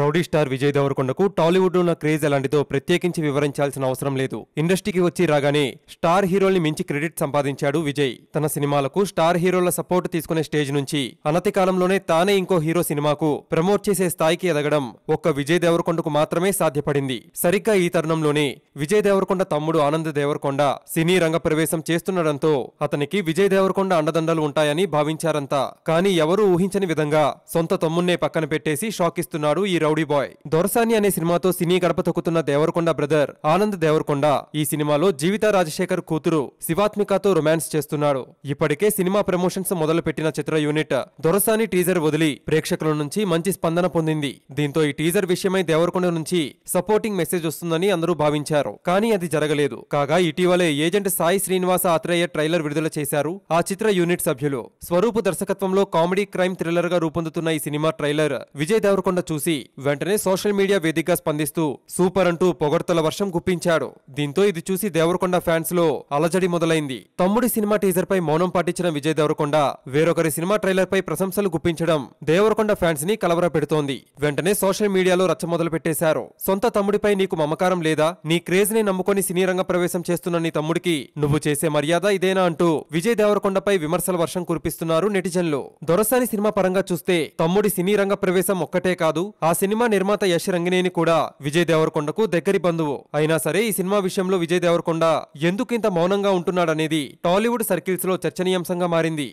rowdy star Vijay దేవరకొండకు Tollywood ఉన్న craze ఎలాంటిదో ప్రత్యేకించి వివరించాల్సిన అవసరం లేదు ఇండస్ట్రీకి వచ్చి రాగానే స్టార్ హీరోల్ని మించి క్రెడిట్ సంపాదించాడు విజయ్ తన సినిమాలకు స్టార్ హీరోల సపోర్ట్ తీసుకునే స్టేజ్ నుంచి అనతి కాలంలోనే తానే ఇంకో హీరో సినిమాకు ప్రమోట్ చేసే స్థాయికి ఎదగడం ఒక్క విజయ్ దేవరకొండకు మాత్రమే సాధ్యపడింది సరిగ్గా ఈ తరుణంలోనే విజయ్ దేవరకొండ తమ్ముడు ఆనంద్ దేవరకొండ సినీ రంగ ప్రవేశం చేస్తుండడంతో అతనికి విజయ్ దేవరకొండ అండదండలు ఉంటాయని భావించారంతా కానీ ఎవరూ ఊహించని విధంగా సొంత తమ్మున్నే పక్కన పెట్టేసి షాక్ ఇస్తున్నాడు ఈ రౌడీ బాయ్ దొరసాని అనే సినిమాతో సినీ గడప తొక్కుతున్న దేవరకొండ బ్రదర్ ఆనంద్ దేవరకొండ ఈ సినిమాలో జీవిత రాజశేఖర్ కూతురు శివాత్మికతో రొమాన్స్ చేస్తున్నాడు ఇప్పటికే సినిమా ప్రమోషన్స్ మొదలుపెట్టిన చిత్ర యూనిట్ దొరసాని టీజర్ వదిలి ప్రేక్షకుల నుంచి మంచి స్పందన పొందింది దీంతో ఈ టీజర్ విషయమై దేవరకొండ నుంచి సపోర్టింగ్ మెసేజ్ వస్తుందని అందరూ భావించారు చేశారు కానీ అది జరగలేదు కాగా ఇటీవలే ఏజెంట్ సాయి శ్రీనివాస ఆత్రేయ ట్రైలర్ విడుదల చేశారు ఆ చిత్ర యూనిట్ సభ్యులు స్వరూపు దర్శకత్వంలో కామెడీ క్రైమ్ థ్రిల్లర్ గా రూపొందుతున్న ఈ సినిమా ట్రైలర్ విజయ్ దేవరకొండ చూసి వెంటనే సోషల్ మీడియా వేదికగా స్పందిస్తూ సూపర్ అంటూ పొగడ్తల వర్షం గుప్పించాడు దీంతో ఇది చూసి దేవరకొండ ఫ్యాన్స్ లో అలజడి మొదలైంది తమ్ముడి సినిమా టీజర్ పై మౌనం పాటించిన విజయ్ దేవరకొండ వేరొకరి సినిమా ట్రైలర్ పై ప్రశంసలు గుప్పించడం దేవరకొండ ఫ్యాన్స్ ని కలవర పెడుతోంది వెంటనే సోషల్ మీడియాలో రచ్చ మొదలు పెట్టేశారు సొంత తమ్ముడిపై నీకు మమకారం లేదా నీ క్రేజ్ని నమ్ముకొని సినీ రంగ ప్రవేశం చేస్తున్న నీ తమ్ముడికి నువ్వు చేసే మర్యాద ఇదేనా అంటూ విజయ్ దేవరకొండపై విమర్శల వర్షం కురిపిస్తున్నారు నెటిజన్లు దొరసాని సినిమా పరంగా చూస్తే తమ్ముడి సినీ రంగ ప్రవేశం ఒక్కటే కాదు ఆ సినిమా నిర్మాత యశ్ రంగినేని కూడా విజయ్ దేవరకొండకు దగ్గరి బంధువు అయినా సరే ఈ సినిమా విషయంలో విజయ్ దేవరకొండ ఎందుకింత మౌనంగా ఉంటున్నాడనేది టాలీవుడ్ సర్కిల్స్లో చర్చనీయాంశంగా మారింది